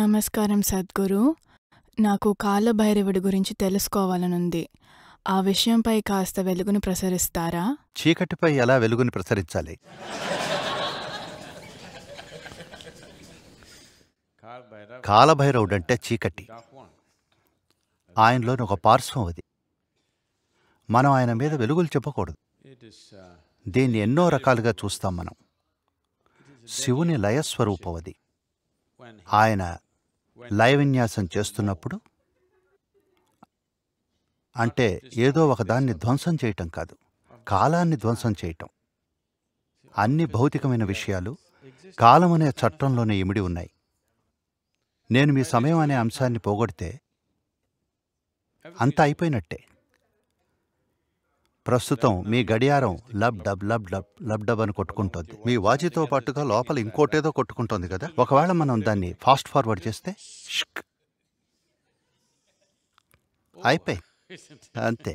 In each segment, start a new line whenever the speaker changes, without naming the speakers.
నమస్కారం సద్గురు నాకు కాలభైరవుడి గురించి తెలుసుకోవాలనుంది ఆ విషయంపై కాస్త వెలుగును ప్రసరిస్తారా చీకటిపై ఎలా వెలుగుని ప్రసరించాలి కాలభైరవుడు అంటే చీకటి ఆయనలోని ఒక పార్శ్వం అది మనం ఆయన మీద వెలుగులు చెప్పకూడదు దీన్ని ఎన్నో రకాలుగా చూస్తాం మనం శివుని లయస్వరూపం అది ఆయన లయ విన్యాసం చేస్తున్నప్పుడు అంటే ఏదో ఒకదాన్ని ధ్వంసం చేయటం కాదు కాలాన్ని ధ్వంసం చేయటం అన్ని భౌతికమైన విషయాలు కాలం అనే చట్టంలోనే ఇమిడి ఉన్నాయి నేను మీ సమయం అనే అంశాన్ని పోగొడితే అంతా అయిపోయినట్టే ప్రస్తుతం మీ గడియారం lub dub lub dub lub dub అని కొట్టుకుంటుంది మీ వాచితో పాటుగా లోపల ఇంకోటేదో కొట్టుకుంటుంది కదా ఒకవేళ మనం దాన్ని ఫాస్ట్ ఫార్వర్డ్ చేస్తే అయిపోయి అంతే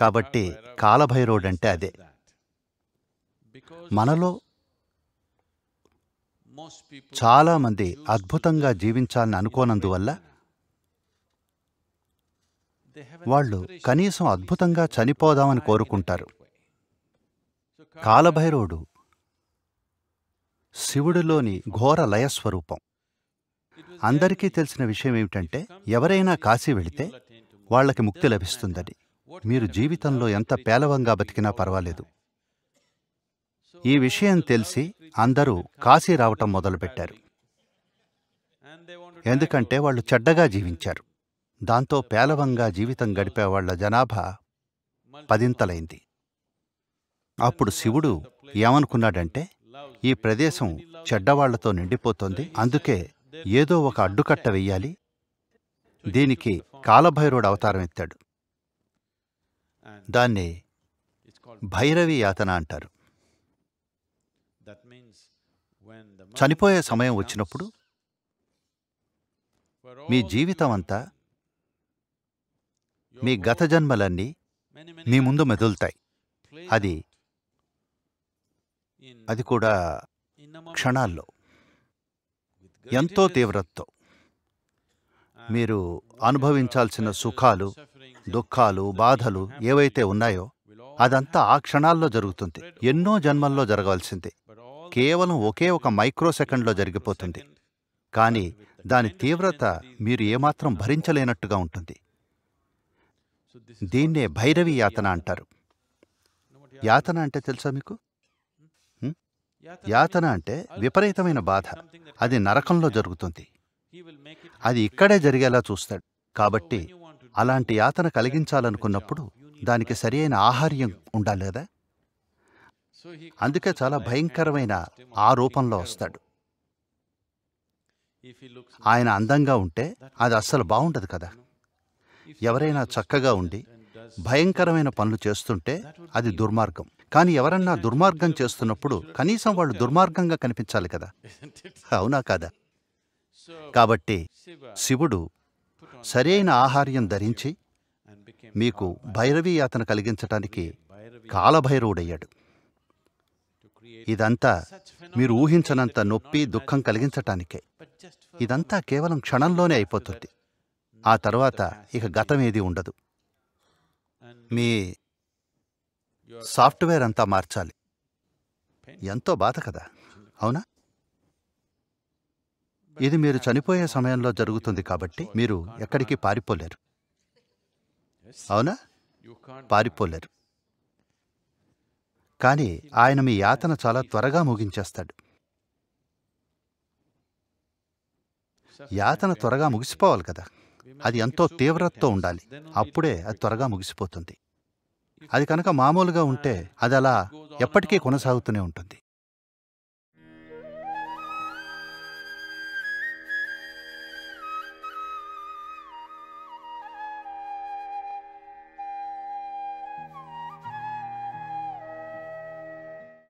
కాబట్టి కాలభైరవుడు అంటే అదే మనలో చాలామంది అద్భుతంగా జీవించాలని అనుకోనందువల్ల వాళ్ళు కనీసం అద్భుతంగా చనిపోదామని కోరుకుంటారు కాలభైరవుడు శివుడిలోని ఘోర లయస్వరూపం అందరికీ తెలిసిన విషయం ఏమిటంటే ఎవరైనా కాశీ వెళితే వాళ్ళకి ముక్తి లభిస్తుందని మీరు జీవితంలో ఎంత పేలవంగా బతికినా పర్వాలేదు ఈ విషయం తెలిసి అందరూ కాశీ రావటం మొదలుపెట్టారు ఎందుకంటే వాళ్ళు చెడ్డగా జీవించారు దాంతో పేలవంగా జీవితం గడిపేవాళ్ల జనాభా పదింతలైంది అప్పుడు శివుడు ఏమనుకున్నాడంటే ఈ ప్రదేశం చెడ్డవాళ్లతో నిండిపోతోంది అందుకే ఏదో ఒక అడ్డుకట్ట వెయ్యాలి దీనికి కాలభైరుడు అవతారం ఎత్తాడు దాన్ని భైరవి యాతన అంటారు చనిపోయే సమయం వచ్చినప్పుడు మీ జీవితం అంతా మీ గత జన్మలన్నీ మీ ముందు మెదులుతాయి అది అది కూడా క్షణాల్లో ఎంతో తీవ్రతతో మీరు అనుభవించాల్సిన సుఖాలు దుఃఖాలు బాధలు ఏవైతే ఉన్నాయో అదంతా ఆ క్షణాల్లో జరుగుతుంది ఎన్నో జన్మల్లో జరగాల్సింది కేవలం ఒకే ఒక మైక్రో సెకండ్లో జరిగిపోతుంది కానీ దాని తీవ్రత మీరు ఏమాత్రం భరించలేనట్టుగా ఉంటుంది దీన్నే భైరవి యాతన అంటారు యాతన అంటే తెలుసా మీకు యాతన అంటే విపరీతమైన బాధ అది నరకంలో జరుగుతుంది అది ఇక్కడే జరిగేలా చూస్తాడు కాబట్టి అలాంటి యాతన కలిగించాలనుకున్నప్పుడు దానికి సరి అయిన ఆహార్యం ఉండాలి కదా అందుకే చాలా భయంకరమైన ఆ రూపంలో వస్తాడు ఆయన అందంగా ఉంటే అది అస్సలు బాగుండదు కదా ఎవరైనా చక్కగా ఉండి భయంకరమైన పనులు చేస్తుంటే అది దుర్మార్గం కానీ ఎవరన్నా దుర్మార్గం చేస్తున్నప్పుడు కనీసం వాళ్ళు దుర్మార్గంగా కనిపించాలి కదా అవునా కాదా కాబట్టి శివుడు సరైన ఆహార్యం ధరించి మీకు భైరవీ యాతన కలిగించటానికి కాలభైరవుడయ్యాడు ఇదంతా మీరు ఊహించనంత నొప్పి దుఃఖం కలిగించటానికే ఇదంతా కేవలం క్షణంలోనే అయిపోతుంది ఆ తర్వాత ఇక గతమేది ఉండదు మీ సాఫ్ట్వేర్ అంతా మార్చాలి ఎంతో బాధ కదా అవునా ఇది మీరు చనిపోయే సమయంలో జరుగుతుంది కాబట్టి మీరు ఎక్కడికి పారిపోలేరు అవునా పారిపోలేరు కానీ ఆయన మీ యాతన చాలా త్వరగా ముగించేస్తాడు యాతన త్వరగా ముగిసిపోవాలి కదా అది ఎంతో తీవ్రతతో ఉండాలి అప్పుడే అది త్వరగా ముగిసిపోతుంది అది కనుక మామూలుగా ఉంటే అది అలా ఎప్పటికీ కొనసాగుతూనే ఉంటుంది